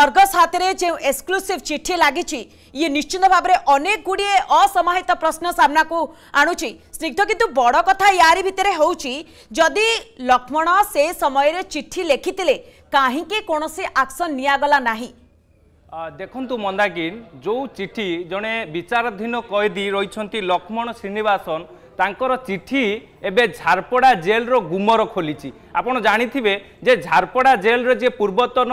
Argus ହାତରେ ଯେଉଁ exclusive ଚିଠି ଲାଗିଛି ଇଏ ନିଶ୍ଚିତ ଭାବରେ ଅନେକ ଗୁଡ଼ିଏ ଅସମାହିତ ପ୍ରଶ୍ନ ସାମ୍ନାକୁ ଆଣୁଛି ସ୍ନିଗ୍ଧ କିନ୍ତୁ ବଡ଼ କଥା ୟାରି ଭିତରେ ହେଉଛି ଯଦି ଲକ୍ଷ୍ମଣ ସେ ସମୟରେ ଚିଠି ଲେଖିଥିଲେ କାହିଁକି କୌଣସି ଆକ୍ସନ୍ ନିଆଗଲା ନାହିଁ ଦେଖନ୍ତୁ ମନ୍ଦାକିନ୍ ଯେଉଁ ଚିଠି ଜଣେ ବିଚାରାଧୀନ କଏଦୀ ରହିଛନ୍ତି ଲକ୍ଷ୍ମଣ ଶ୍ରୀନିବାସନ ତାଙ୍କର ଚିଠି ଏବେ ଝାରପଡ଼ା ଜେଲ୍ର ଗୁମର ଖୋଲିଛି ଆପଣ ଜାଣିଥିବେ ଯେ ଝାରପଡ଼ା ଜେଲ୍ର ଯିଏ ପୂର୍ବତନ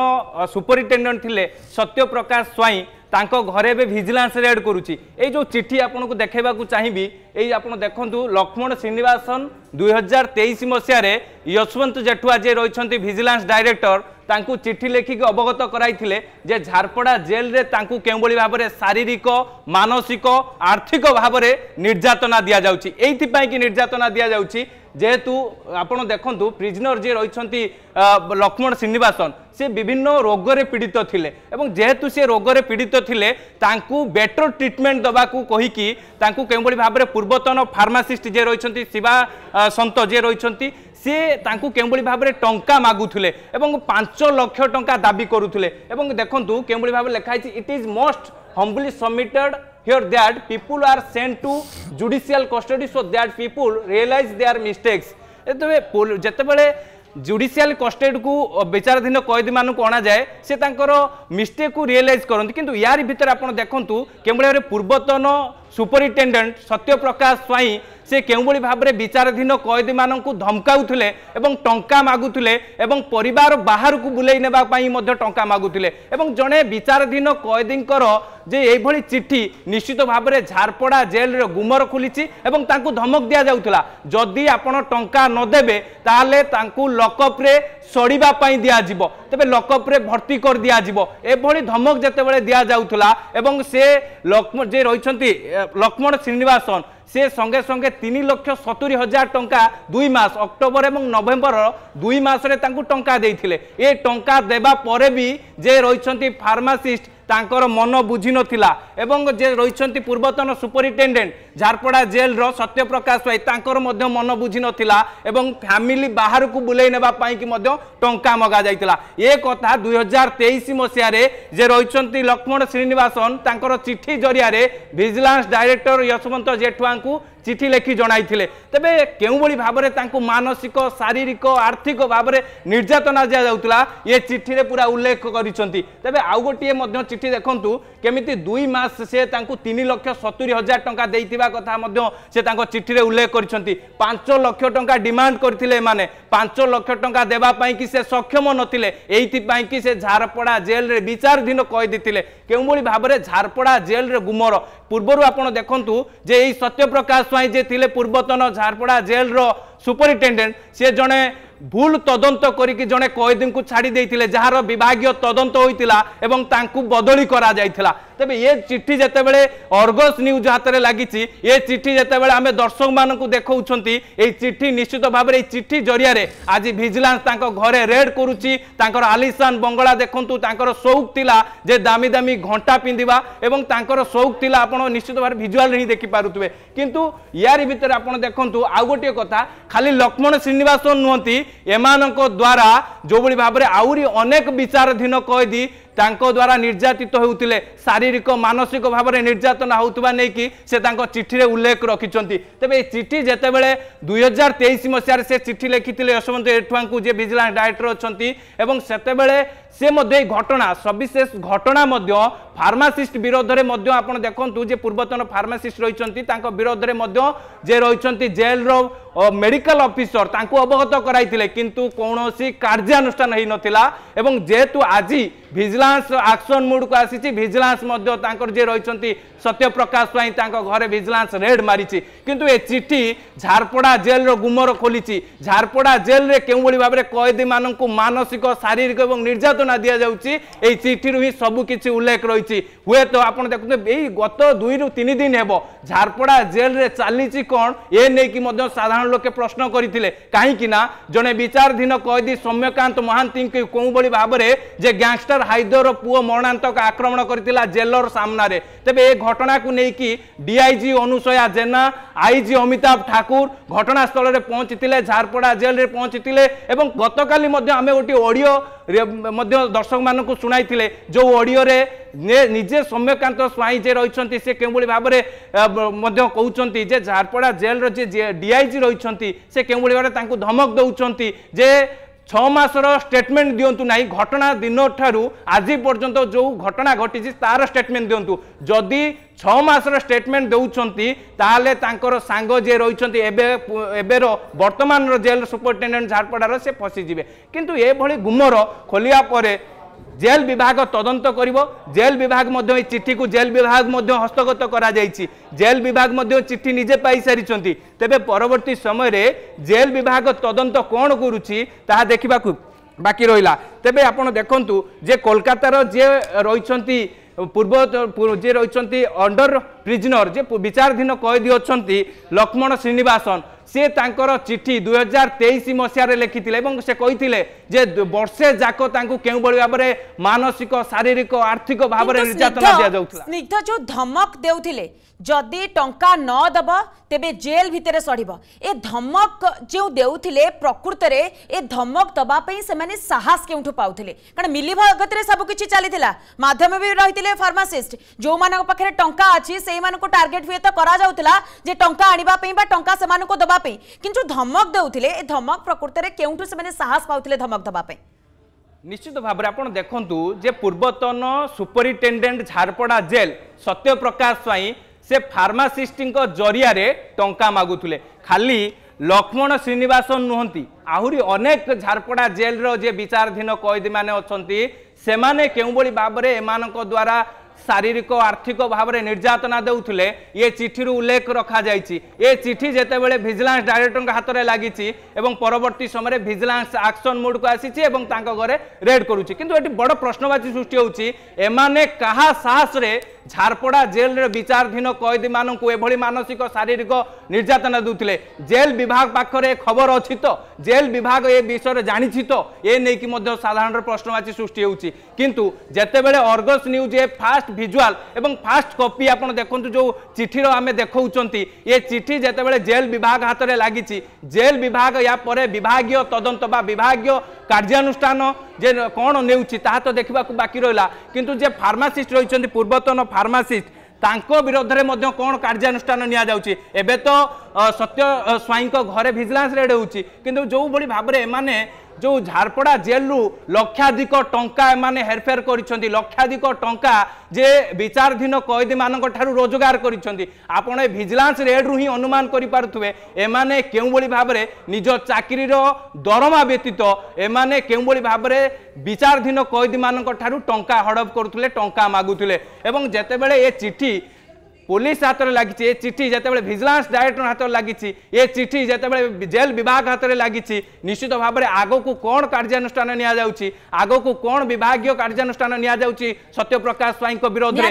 ସୁପରିଟେଣ୍ଡେଣ୍ଟ ଥିଲେ ସତ୍ୟପ୍ରକାଶ ସ୍ୱାଇଁ ତାଙ୍କ ଘରେ ଏବେ ଭିଜିଲାନ୍ସ ରେଡ୍ କରୁଛି ଏଇ ଯେଉଁ ଚିଠି ଆପଣଙ୍କୁ ଦେଖାଇବାକୁ ଚାହିଁବି ଏଇ ଆପଣ ଦେଖନ୍ତୁ ଲକ୍ଷ୍ମଣ ଶ୍ରୀନିବାସନ ଦୁଇ ହଜାର ତେଇଶ ମସିହାରେ ୟଶବନ୍ତ ଜେଠୁଆ ଯିଏ ରହିଛନ୍ତି ଭିଜିଲାନ୍ସ ଡାଇରେକ୍ଟର ତାଙ୍କୁ ଚିଠି ଲେଖିକି ଅବଗତ କରାଇଥିଲେ ଯେ ଝାରପଡ଼ା ଜେଲ୍ରେ ତାଙ୍କୁ କେଉଁଭଳି ଭାବରେ ଶାରୀରିକ ମାନସିକ ଆର୍ଥିକ ଭାବରେ ନିର୍ଯାତନା ଦିଆଯାଉଛି ଏଇଥିପାଇଁକି ନିର୍ଯାତନା ଦିଆଯାଉଛି যেহেতু আপনার দেখুন প্রিজনর যে রয়েছেন লক্ষ্মণ শ্রীনিবাসন সে বিভিন্ন রোগরে পীড়িত লে এবং যেহেতু সে রোগরে পীড়িত লে তাঁকু বেটর ট্রিটমেন্ট দেওয়া কহিকি তাঁকু কেউভাবে ভাবে পূর্বতন ফার্মাসিস্ট যে রয়েছেন শিবা সন্ত যে রয়েছেন সি তাঁকু কেউভাবে ভাবে টঙ্কা মাগুলে এবং পাঁচ লক্ষ টঙ্কা দাবি করুলে এবং দেখুন কেউভাবে ভাবে লেখা হয়েছে it is most humbly submitted here that people are sent to judicial custody so that people realize their mistakes ଯେତେବେଳେ ଜୁଡ଼ିସିଆଲ କଷ୍ଟେଡ଼କୁ ବିଚାରାଧୀନ କଏଦୀମାନଙ୍କୁ ଅଣାଯାଏ ସେ ତାଙ୍କର ମିଷ୍ଟେକ୍କୁ ରିଏଲାଇଜ୍ କରନ୍ତି କିନ୍ତୁ ୟାରି ଭିତରେ ଆପଣ ଦେଖନ୍ତୁ କେଉଁଭଳି ଭାବରେ ପୂର୍ବତନ ସୁପରିଟେଣ୍ଡେଣ୍ଟ ସତ୍ୟପ୍ରକାଶ ସ୍ୱାଇଁ সে কেউভাবে ভাবে বিচারাধীন কয়েদী মানুষ ধমকাউলে এবং টঙ্কা মাগুলে এবং পরিবার বাহারক বুলাই নেওয়া টঙ্কা মাগুলে এবং জনে বিচারাধীন কয়েদীঙ্কর যে এইভাবে চিঠি নিশ্চিত ভাবে ঝাড়পড়া জেলর গুমর খুলিছি এবং তাকে ধমক দিয়া যাওয়া যদি আপনার টঙ্কা নদেবে তাহলে তাকে লকপ্রে সরিবা দিয়া যাব তবে লকপ্রে ভর্তি করে দিয়া যাব এভাবে ধমক যেতবে দিয়া যাওয়া এবং সে যে রয়েছেন লক্ষ্মণ শ্রীনিবাসন সে সঙ্গে সঙ্গে তিন লক্ষ সতুরি হাজার টঙ্কা দুই মাস অক্টোবর এবং নভেম্বর দুই মাসরে তাঁকু টঙ্কা দিয়ে এ টঙ্কা দেওয়া পরে বি যে রয়েছেন ফার্মাসিস্ট ତାଙ୍କର ମନ ବୁଝିନଥିଲା ଏବଂ ଯେ ରହିଛନ୍ତି ପୂର୍ବତନ ସୁପରିଟେଣ୍ଡେଣ୍ଟ ଝାରପଡ଼ା ଜେଲ୍ର ସତ୍ୟପ୍ରକାଶ ସ୍ୱାଇଁ ତାଙ୍କର ମଧ୍ୟ ମନ ବୁଝିନଥିଲା ଏବଂ ଫ୍ୟାମିଲି ବାହାରକୁ ବୁଲେଇ ନେବା ପାଇଁକି ମଧ୍ୟ ଟଙ୍କା ମଗାଯାଇଥିଲା ଏ କଥା ଦୁଇ ହଜାର ତେଇଶ ମସିହାରେ ଯେ ରହିଛନ୍ତି ଲକ୍ଷ୍ମଣ ଶ୍ରୀନିବାସନ ତାଙ୍କର ଚିଠି ଜରିଆରେ ଭିଜିଲାନ୍ସ ଡାଇରେକ୍ଟର ଯଶବନ୍ତ ଜେଠୁଆଙ୍କୁ চিঠি লেখি জনাইলে তবে কেউভাবে ভাবে তা মানসিক শারীরিক আর্থিক ভাবে নির্যাতনা দিয়া যাওয়া ইয়ে চিঠি পুরা উল্লেখ করেছেন তবে আউ গোটিয়ে চিঠি দেখুন কমিটি দুই মাস সে তা তিন লক্ষ সতুরি হাজার টাকা দিয়ে কথা সে তা চিঠি উল্লেখ করেছেন পাঁচ লক্ষ টঙ্কা ডিমাণ্ড করে এমানে পাঁচ লক্ষ টঙ্কা দেওয়া কি সে সক্ষম নথিলে এইপাই কি সে ঝারপড়া জেল বিচারধীন কয়েদি কেউভাবে ভাবে ঝারপড়া জেল গুমর পূর্ব আপনার দেখুন যে এই সত্যপ্রকাশ ପାଇଁ ଯେ ଥିଲେ ପୂର୍ବତନ ଝାରପଡ଼ା ଜେଲ୍ର সুপরিটেডেট সি জনে ভুল তদন্ত করিকি জনে কয়েদী ছাড়ি দিয়ে যার বিভাগীয় তদন্ত হয়েছিল এবং তাঁকু বদলি করা যাই তবে এ চিঠি যেতবে অর্গস নিউজ হাতে লাগিছি এ চিঠি যেতবে আমি দর্শক মানুষ দেখছেন এই চিঠি নিশ্চিত ভাবে এই চিঠি জরিয়া আজ ভিজিলান্স তাঁর ঘরে রেড করুচি তাঁর আলিসান বঙ্গলা দেখুন তাঁর সৌক লা যে দামি দামি ঘণ্টা পিঁধা এবং তাঁর সৌক লা আপনার নিশ্চিত ভাবে ভিজুয়াল হি দেখিপারে কিন্তু ইয়ারি ভিতরে আপনার দেখুন আউ গোটিয়ে কথা ଖାଲି ଲକ୍ଷ୍ମଣ ଶ୍ରୀନିବାସନ ନୁହନ୍ତି ଏମାନଙ୍କ ଦ୍ୱାରା ଯେଉଁଭଳି ଭାବରେ ଆହୁରି ଅନେକ ବିଚାରାଧୀନ କଏଦୀ ତାଙ୍କ ଦ୍ୱାରା ନିର୍ଯାତିତ ହେଉଥିଲେ ଶାରୀରିକ ମାନସିକ ଭାବରେ ନିର୍ଯାତନା ହେଉଥିବା ନେଇକି ସେ ତାଙ୍କ ଚିଠିରେ ଉଲ୍ଲେଖ ରଖିଛନ୍ତି ତେବେ ଏ ଚିଠି ଯେତେବେଳେ ଦୁଇହଜାର ତେଇଶ ମସିହାରେ ସେ ଚିଠି ଲେଖିଥିଲେ ଯଶୋବନ୍ତ ଏଠୁଆଙ୍କୁ ଯିଏ ଭିଜିଲାନ୍ସ ଡାଇରେକ୍ଟର ଅଛନ୍ତି ଏବଂ ସେତେବେଳେ সে মধ্যে এই ঘটনা সবিশেষ ঘটনা মধ্য ফার্মাসিস্ট বিরোধে মধ্য আপনার দেখুন যে পূর্বতন ফার্মাসিস্ট রয়েছেন তাঁর বিরোধে মধ্য যে রয়েছেন জেলর মেডিকাল অফিসর তাঁকু অবগত করাইলে কিন্তু কৌশি কার্যানুষ্ঠান হয়ে নথিলা এবং যেহেতু আজি ভিজিলান্স আকশন মুডকু আসিছি ভিজিলান্স মধ্য তাঁকর যে রয়েছেন সত্যপ্রকাশ পাই তাঁক ঘরে ভিজিলান্স রেড মারিছি কিন্তু এ চিঠি ঝারপড়া জেলর গুমর খোলিছি ঝারপড়া জেলরে কেউভাবে কয়েদী মানুষ মানসিক শারীরিক এবং নির্যাতন নির্যাতনা দিয়া যাচ্ছে এই চিঠির হি সবু কিছু উল্লেখ রয়েছে হুয়েত আপনার দেখুন এই গত দুই রু তিন দিন হব ঝারপড়া জেলরে চালিছি কণ এ নেই সাধারণ লোকে প্রশ্ন করে কিনা জনে বিচারধীন কয়েদী সৌম্যকান্ত মহান্তি কোভাবে ভাবে যে গ্যাংস্টর হাইদর পুয় মরণান্তক আক্রমণ করে জেলর সামনারে তবে এ ঘটনাকে নেই ডিআইজি অনুসয়া জেনা আইজি অমিতাভ ঠাকুর ঘটনাস্থলের পৌঁছি ঝারপড়া জেলরে পৌঁছি এবং গতকাল আমি গোটি অডিও দর্শক মানুষ শুনাই যে অডিওরে নিজে সৌম্যকান্ত স্বাইঁ যে রয়েছেন সে কেউভাবে ভাবে কৌন যে ঝারপড়া জেলর যে ডিআইজি রয়েছেন সে কেউভাবে ভাবে তাঁর ধমক দৌঁচ যে ছমাসর স্টেটমেন্ট দিও না ঘটনা দিন ঠারু আজি পর্যন্ত যে ঘটনা ঘটিছে তার স্টেটমেন্ট দিও যদি ছমাসর স্টেটমেন্ট দেউছেন তাহলে তাঁর সাঙ্গ যে রয়েছেন এবে এবের বর্তমানর জেল সুপরিটেডেন্ট ঝারপড়ার সে ফসিযে কিন্তু এভাবে গুমর খোলিয়া পরে জেল বিভাগ তদন্ত করব জেল বিভাগ মধ্য এই চিঠিকে জেল বিভাগ মধ্য হস্তগত করা যাইছি জেল বিভাগ মধ্য চিঠি নিজে পাইসারিছেন তেবে পরবর্তী সময়ে জেল বিভাগ তদন্ত কোণ করুছি তাহা দেখা বাকি রহিলা তেবে আপনার দেখুন যে কলকাতার যে রয়েছেন পূর্ব যে রয়েছেন অন্ডর প্রিজনর যে বিচারাধীন কয়েদী অনেক লক্ষ্মণ শ্রীনিবাসন সে তাঁর চিঠি দুই হাজার তেইশ মশায় লিখিলে এবং সে কে যে বর্ষে যাক তাঁকু কেউভাবে ভাবে মানসিক শারীরিক আর্থিক ভাবে নির্যাতনা দিয়াযাউথিলা স্নিগ্ধ যে ধমক দে যদি টঙ্কা ন দেব তেবে জেল ভিতরে সড়িব এ ধমক যে দেউথিলে প্রকৃতরে এ ধমক দেওয়া সে সাহস কেউঠু পাউথিলে কারণ মিলিভ গতিরে সব কিছু চালিছিলা মাধ্যম বি রহিলে ফার্মাসিষ্ট যে পাখে টঙ্কা আছে সেই টার্গেট হুয়ে তো করা যাউথিলা যে টঙ্কা আনবা বা টঙ্কা সে দেবা দেওয়া কিন্তু ধমক দেউলে এ ধমক প্রকৃতরে কেউঠু সে সাহস পাওলে ধমক দেওয়া নিশ্চিত ভাবে আপনার দেখুন যে পূর্বতন সুপরিটেডেট ঝারপড়া জেল সত্যপ্রকাশ স্বাই সে ফার্মাসিষ্টি জরিয়ারে টঙ্কা মাগুলে খালি লক্ষ্মণ শ্রীনিবাসন নুহতি আহরি অনেক ঝারপড়া জেলর যে বিচারাধীন কয়েদী মানে অনেক সেমানে কেউভাবে ভাবে এমানক দ্বারা ଶାରୀରିକ ଆର୍ଥିକ ଭାବରେ ନିର୍ଯାତନା ଦେଉଥିଲେ ଏ ଚିଠିରୁ ଉଲ୍ଲେଖ ରଖାଯାଇଛି ଏ ଚିଠି ଯେତେବେଳେ ଭିଜିଲାନ୍ସ ଡାଇରେକ୍ଟରଙ୍କ ହାତରେ ଲାଗିଛି ଏବଂ ପରବର୍ତ୍ତୀ ସମୟରେ ଭିଜିଲାନ୍ସ ଆକ୍ସନ୍ ମୁଡ଼କୁ ଆସିଛି ଏବଂ ତାଙ୍କ ଘରେ ରେଡ୍ କରୁଛି କିନ୍ତୁ ଏଠି ବଡ଼ ପ୍ରଶ୍ନବାଚୀ ସୃଷ୍ଟି ହେଉଛି ଏମାନେ କାହା ସାହସରେ ଝାରପଡ଼ା ଜେଲ୍ରେ ବିଚାରାଧୀନ କଏଦୀମାନଙ୍କୁ ଏଭଳି ମାନସିକ ଶାରୀରିକ ନିର୍ଯାତନା ଦେଉଥିଲେ ଜେଲ୍ ବିଭାଗ ପାଖରେ ଖବର ଅଛି ତ ଜେଲ୍ ବିଭାଗ ଏ ବିଷୟରେ ଜାଣିଛି ତ ଏ ନେଇକି ମଧ୍ୟ ସାଧାରଣ ପ୍ରଶ୍ନବାଚୀ ସୃଷ୍ଟି ହେଉଛି କିନ୍ତୁ ଯେତେବେଳେ ଅର୍ଗସ୍ ନ୍ୟୁଜ୍ ଏ ଫାଷ୍ଟ ভিজুয়াল এবং ফাষ্ট কপি আপনার দেখুন যে চিঠির আমি দেখছেন এ চিঠি যেতবে জেল বিভাগ হাতের লাগিছি জেল বিভাগ ইয়াপরে বিভাগীয় তদন্ত বা বিভাগীয় কার্যানুষ্ঠান যে কোণ নেউছি তাহা তো দেখা বাকি রহলা কিন্তু যে ফার্মাসিস্ট রয়েছেন পূর্বতন ফার্মাসিস্ট ତାଙ୍କ ବିରୋଧରେ কোণ কার্যানুষ্ঠান କାର୍ଯ୍ୟାନୁଷ୍ଠାନ ନିଆଯାଉଛି এবে তো সত্য ସ୍ୱାଇଁଙ୍କ ঘরে ভিজিলান্স রেড হচ্ছে কিন্তু যেভাবে ভাবে ଏମାନେ ଯେଉଁ ଝାରପଡ଼ା ଜେଲ୍ରୁ ଲକ୍ଷାଧିକ ଟଙ୍କା ଏମାନେ ହେରଫେର କରିଛନ୍ତି ଲକ୍ଷାଧିକ ଟଙ୍କା ଯେ ବିଚାରାଧୀନ କଏଦୀମାନଙ୍କ ଠାରୁ ରୋଜଗାର କରିଛନ୍ତି ଆପଣ ଏ ଭିଜିଲାନ୍ସ ରେଡ଼୍ରୁ ହିଁ ଅନୁମାନ କରିପାରୁଥିବେ ଏମାନେ କେଉଁଭଳି ଭାବରେ ନିଜ ଚାକିରିର ଦରମା ବ୍ୟତୀତ ଏମାନେ କେଉଁଭଳି ଭାବରେ ବିଚାରାଧୀନ କଏଦୀମାନଙ୍କ ଠାରୁ ଟଙ୍କା ହଡ଼ପ କରୁଥିଲେ ଟଙ୍କା ମାଗୁଥିଲେ ଏବଂ ଯେତେବେଳେ ଏ ଚିଠି ପୋଲିସ ହାତରେ ଲାଗିଛି ଏ ଚିଠି ଯେତେବେଳେ ଭିଜିଲାନ୍ସ ଡାଇରେକ୍ଟର ହାତରେ ଲାଗିଛି ଏ ଚିଠି ଯେତେବେଳେ ଜେଲ୍ ବିଭାଗ ହାତରେ ଲାଗିଛି ନିଶ୍ଚିତ ଭାବରେ ଆଗକୁ କ'ଣ କାର୍ଯ୍ୟାନୁଷ୍ଠାନ ନିଆଯାଉଛି ଆଗକୁ କ'ଣ ବିଭାଗୀୟ କାର୍ଯ୍ୟାନୁଷ୍ଠାନ ନିଆଯାଉଛି ସତ୍ୟପ୍ରକାଶ ସ୍ୱାଇଁଙ୍କ ବିରୋଧରେ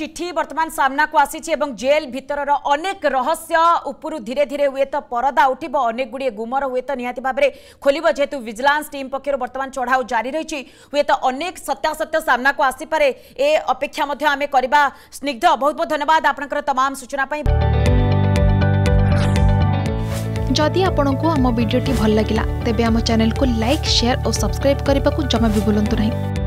ଚିଠି ବର୍ତ୍ତମାନ ସାମ୍ନାକୁ ଆସିଛି ଏବଂ ଜେଲ୍ ଭିତରର ଅନେକ ରହସ୍ୟ ଉପରୁ ଧୀରେ ଧୀରେ ହୁଏତ ପରଦା ଉଠିବ ଅନେକ ଗୁଡ଼ିଏ ଗୁମର ହୁଏତ ନିହାତି ଭାବରେ ଖୋଲିବ ଯେହେତୁ ଭିଜିଲାନ୍ସ ଟିମ୍ ପକ୍ଷରୁ ବର୍ତ୍ତମାନ ଚଢ଼ାଉ ଜାରି ରହିଛି ହୁଏତ ଅନେକ ସତ୍ୟାସତ୍ୟ ସାମ୍ନାକୁ ଆସିପାରେ ଏ ଅପେକ୍ଷା ମଧ୍ୟ ଆମେ କରିବା ସ୍ନିଗ୍ଧ बहुत बहुत धन्यवाद आपम सूचना जदि आपण को आम भिडी भल लगा तेब चेल को लाइक सेयार और सब्सक्राइब करने को जमा भी बुलां नहीं